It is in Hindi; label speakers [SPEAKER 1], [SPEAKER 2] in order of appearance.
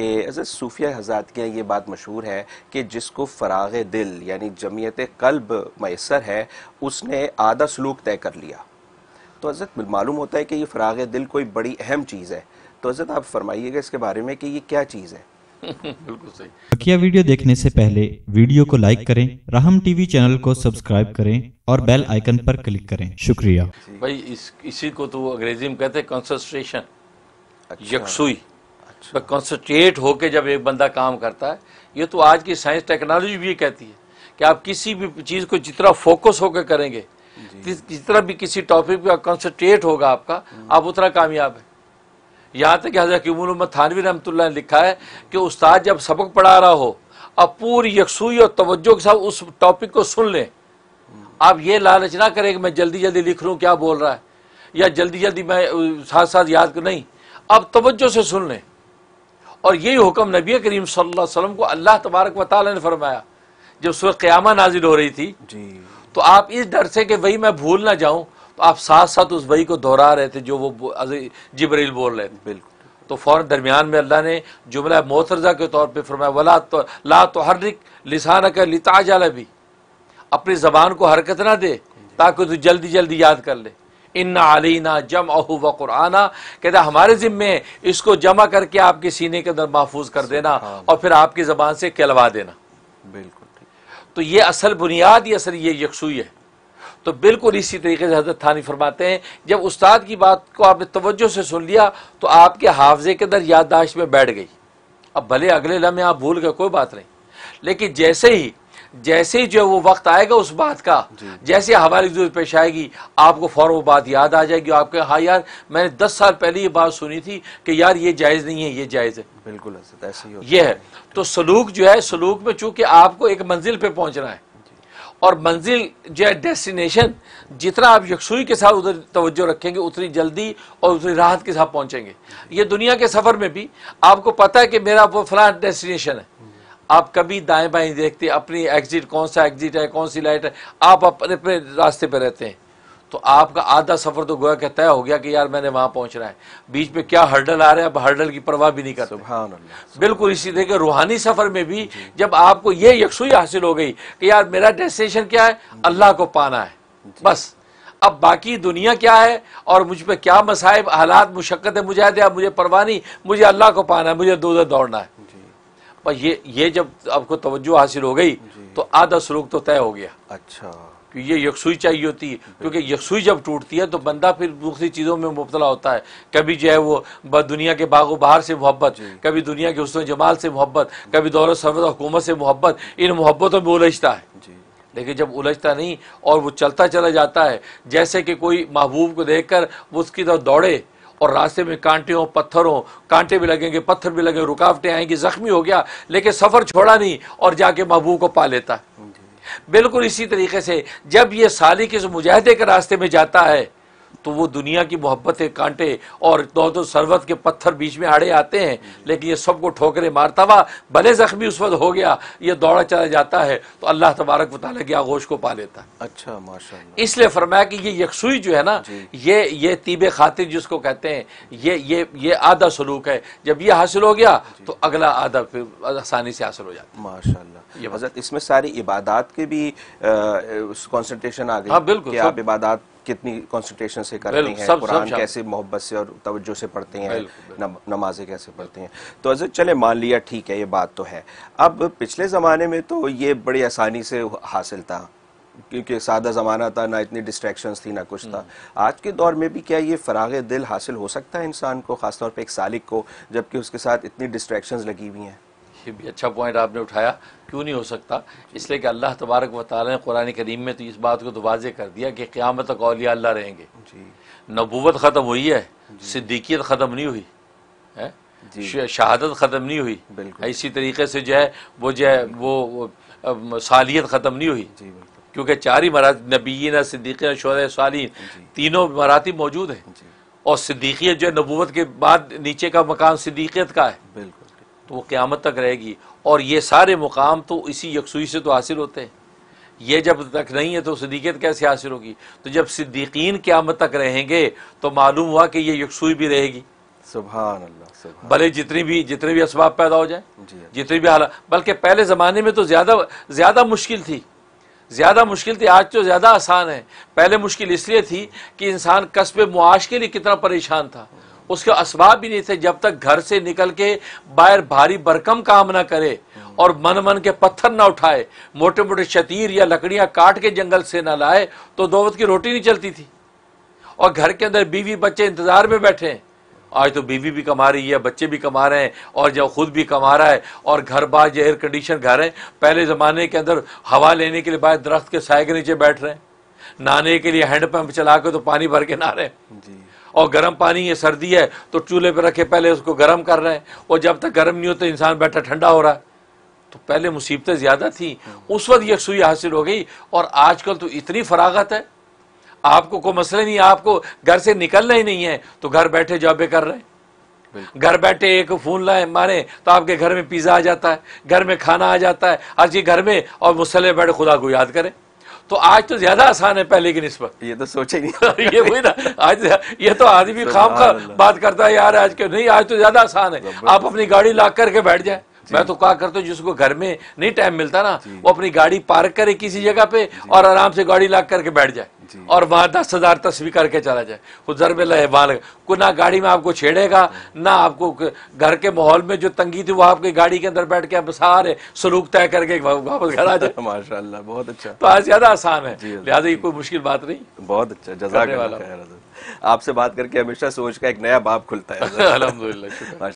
[SPEAKER 1] कि सूफिया हजरात के ये बात मशहूर है कि जिसको फराग दिल यानी जमीयत कल्ब मैसर है उसने आधा सलूक तय कर लिया तो हजरत मालूम होता है कि ये फराग दिल कोई बड़ी अहम चीज़ है तो हजरत आप फरमाइएगा इसके बारे में कि ये क्या चीज़ है बिल्कुल सही वीडियो देखने से पहले वीडियो को लाइक करें राहम टीवी चैनल को सब्सक्राइब करें और बेल आइकन पर क्लिक करें शुक्रिया भाई इस, इसी को तो अंग्रेजी में कहते हैं कंसंट्रेशन अच्छा। यकसुई अच्छा। कॉन्सेंट्रेट होकर जब एक बंदा काम करता है ये तो आज की साइंस टेक्नोलॉजी भी कहती है कि आप किसी भी चीज़ को जितना फोकस होकर करेंगे जितना भी किसी टॉपिक पर कॉन्सेंट्रेट होगा आपका हम्म। आप उतना कामयाब है यहाँ तक हजरत हजरत यूमन थानवी रहमत ने लिखा है कि उस्ताद जब सबक पढ़ा रहा हो आप पूरी यकसुई और तवज्जो के साथ उस टॉपिक को सुन लें हम्म। आप ये लालच ना करें कि मैं जल्दी जल्दी लिख रहा क्या बोल रहा है या जल्दी जल्दी मैं साथ साथ याद कर नहीं आप तवज्जो से सुन लें और यही हुक्म नबी करीम सल्लल्लाहु अलैहि वसल्लम को अल्लाह तबारक व ताली ने फरमाया जब सुबह क़्यामा नाजिल हो रही थी तो आप इस डर से कि वही मैं भूल ना जाऊँ तो आप साथ साथ उस वही को दोहरा रहे थे जो वो जबरील बोल रहे थे बिल्कुल तो फ़ौर दरमियान में अल्लाह ने जुमला मोतरजा के तौर पर फरमाया वला तो ला तो हर लिसान का लिताजा भी अपनी ज़बान को हरकत ना दे ताकि तू जल्दी जल्दी याद कर ले इन्ना अलीना जम अहू व कुराना कहते हमारे ज़िम्मे इसको जमा करके आपके सीने के अंदर महफूज कर देना और फिर आपकी ज़बान से कहलवा देना बिल्कुल तो ये असल बुनियाद ही असल ये यकसुई है तो बिल्कुल इसी तरीके से हजरत थानी फरमाते हैं जब उस्ताद की बात को आपने तवज्जो से सुन लिया तो आपके हाफजे के अंदर याददाश्त में बैठ गई अब भले अगले लम्हे आप भूल गए कोई बात नहीं लेकिन जैसे ही जैसे ही जो वो वक्त आएगा उस बात का जैसे हमारी जरूरत पेश आएगी आपको फ़ौर वो बात याद आ जाएगी आपके हाँ यार मैंने दस साल पहले ये बात सुनी थी कि यार ये जायज़ नहीं है ये जायज़ है बिल्कुल ऐसे ही ये है तो सलूक जो है सलूक में चूंकि आपको एक मंजिल पर पहुंचना है और मंजिल जो है डेस्टिनेशन जितना आप यकसुई के साथ उधर तवज्जो रखेंगे उतनी जल्दी और उतनी राहत के साथ पहुंचेंगे ये दुनिया के सफ़र में भी आपको पता है कि मेरा वो फला डेस्टिनेशन है आप कभी दाएं बाएं देखते अपनी एग्जिट कौन सा एग्जिट है कौन सी लाइट है आप अपने अपने रास्ते पर रहते हैं तो आपका आधा सफर तो गोया का तय हो गया कि यार मैंने वहां पहुंचना है बीच में क्या हर्डल आ रहा है अब हर्डल की परवाह भी नहीं करते बिल्कुल इसी तरह के रूहानी सफर में भी जब आपको ये यकसुई हासिल हो गई कि यार मेरा डेस्टिनेशन क्या है अल्लाह को पाना है बस अब बाकी दुनिया क्या है और मुझ पर क्या मसाइब हालात मुशक्क़त मुझे मुझे परवाह नहीं मुझे अल्लाह को पाना है मुझे दो दौड़ना है पर ये ये जब आपको तवज्जो हासिल हो गई तो आधा सलूक तो तय हो गया अच्छा कि ये यकसुई चाहिए होती है क्योंकि यकसुई जब टूटती है तो बंदा फिर दूसरी चीज़ों में मुबतला होता है कभी जो है वो दुनिया के बागो बहार से मोहब्बत कभी दुनिया के हसन जमाल से मोहब्बत कभी दौलत सरवत हुकूमत से मोहब्बत इन मोहब्बतों में उलझता है लेकिन जब उलझता नहीं और वो चलता चला जाता है जैसे कि कोई महबूब को देख कर उसकी तरफ दौड़े और रास्ते में कांटे हो पत्थर हो कांटे भी लगेंगे पत्थर भी लगेंगे रुकावटें आएंगी जख्मी हो गया लेकिन सफ़र छोड़ा नहीं और जाके महबूब को पा लेता बिल्कुल इसी तरीके से जब ये सालिक इस मुजाहदे के रास्ते में जाता है तो वो दुनिया की है कांटे और दो दो सरवत के पत्थर बीच में आड़े आते हैं लेकिन ये सबको ठोकरे मारता हुआ भले ज़ख्मी उस वक्त हो गया ये दौड़ा चला जाता है तो अल्लाह तबारक वाले की आगोश को पा लेता है अच्छा माशा इसलिए फरमाया कि ये यकसुई जो है ना ये ये तीब खातिर जिसको कहते हैं ये ये ये आधा सलूक है जब ये हासिल हो गया तो अगला आधा फिर आसानी से हासिल हो जाता है माशा ये हजरत इसमें सारी इबादत के भी कॉन्सेंट्रेशन आ गई हाँ बिल्कुल आप इबादत कितनी कॉन्सेंट्रेशन से करते हैं कुरान कैसे मोहब्बत से और तवज्जो से पढ़ते हैं नमाजें कैसे पढ़ते हैं तो अजर चले मान लिया ठीक है ये बात तो है अब पिछले ज़माने में तो ये बड़ी आसानी से हासिल था क्योंकि सादा ज़माना था ना इतनी डिस्ट्रैक्शंस थी ना कुछ था हम्म। आज के दौर में भी क्या ये फ़राग दिल हासिल हो सकता है इंसान को ख़ासतौर पर एक सालिक को जबकि उसके साथ इतनी डिस्ट्रैक्शंस लगी हुई हैं ये भी अच्छा पॉइंट आपने उठाया क्यों नहीं हो सकता इसलिए कि अल्लाह तबारक व वाली ने कुरान करीम में तो इस बात को तो वाजे कर दिया कि क़्यामत कौलिया अल्लाह रहेंगे नबूवत ख़त्म हुई है सिद्दीकियत ख़त्म नहीं हुई है शहादत ख़त्म नहीं हुई इसी तरीके से जो है वो जो है वो सालियत ख़त्म नहीं हुई क्योंकि चार ही मरा नबीन सिद्दीक शोर सालीन तीनों मराती मौजूद हैं और सिद्दीकियत जो है नबूवत के बाद नीचे का मकान सिद्दीकियत का है बिल्कुल तो वो क़्यामत तक रहेगी और ये सारे मुकाम तो इसी यकसुई से तो हासिल होते हैं ये जब तक नहीं है तो सदीकियत कैसे हासिल होगी तो जब सिद्दीकीन क़्यामत तक रहेंगे तो मालूम हुआ कि ये यकसुई भी रहेगी सुबह भले जितनी भी जितने भी इसबाब पैदा हो जाए जितनी भी हालात बल्कि पहले ज़माने में तो ज़्यादा ज़्यादा मुश्किल थी ज़्यादा मुश्किल थी आज तो ज़्यादा आसान है पहले मुश्किल इसलिए थी कि इंसान कस्बे मुआश के लिए कितना परेशान था उसके असबाब भी नहीं थे जब तक घर से निकल के बाहर भारी बरकम काम ना करे और मन मन के पत्थर ना उठाए मोटे मोटे शतीर या लकड़ियां काट के जंगल से ना लाए तो दोवत की रोटी नहीं चलती थी और घर के अंदर बीवी बच्चे इंतजार में बैठे हैं आज तो बीवी भी कमा रही है बच्चे भी कमा रहे हैं और जब खुद भी कमा रहा है और घर बार जो एयर कंडीशन घर है पहले ज़माने के अंदर हवा लेने के लिए बाहर दरख्त के साय के नीचे बैठ रहे हैं नहाने के लिए हैंडपंप चला के तो पानी भर के नहा रहे हैं और गर्म पानी है सर्दी है तो चूल्हे पर रखे पहले उसको गर्म कर रहे हैं और जब तक गर्म नहीं तो इंसान बैठा ठंडा हो रहा है तो पहले मुसीबतें ज़्यादा थी उस वक्त यकसुई हासिल हो गई और आजकल तो इतनी फरागत है आपको कोई मसला नहीं आपको घर से निकलना ही नहीं है तो घर बैठे जॉबे कर रहे हैं घर बैठे एक फ़ोन लाए मारे तो आपके घर में पिज़्ज़ा आ जाता है घर में खाना आ जाता है आज ये घर में और मुसल्ले बैठे खुदा को याद करें तो आज तो ज्यादा आसान है पहले की नस्बत ये तो सोचे नहीं ये वही ना आज तो- ये तो आदमी खाम का बात करता है यार आज के नहीं आज तो ज्यादा आसान है आप अपनी गाड़ी ला करके बैठ जाए मैं तो कहा करता हूँ जिसको घर में नहीं टाइम मिलता ना वो अपनी गाड़ी पार्क करे किसी जगह पे और आराम से गाड़ी ला करके बैठ जाए और वहां दस हजार तस्वीर करके चला जाए वो जरब लहबाल को ना गाड़ी में आपको छेड़ेगा ना आपको घर के माहौल में जो तंगी थी वो आपकी गाड़ी के अंदर बैठ के आप सारे सलूक तय करके वापस घर आ जाए माशा बहुत अच्छा तो आज ज्यादा आसान है लिहाजा ये कोई मुश्किल बात नहीं बहुत अच्छा जजाक वाला आपसे बात करके हमेशा सोच का एक नया बाप खुलता है अलहमदुल्ला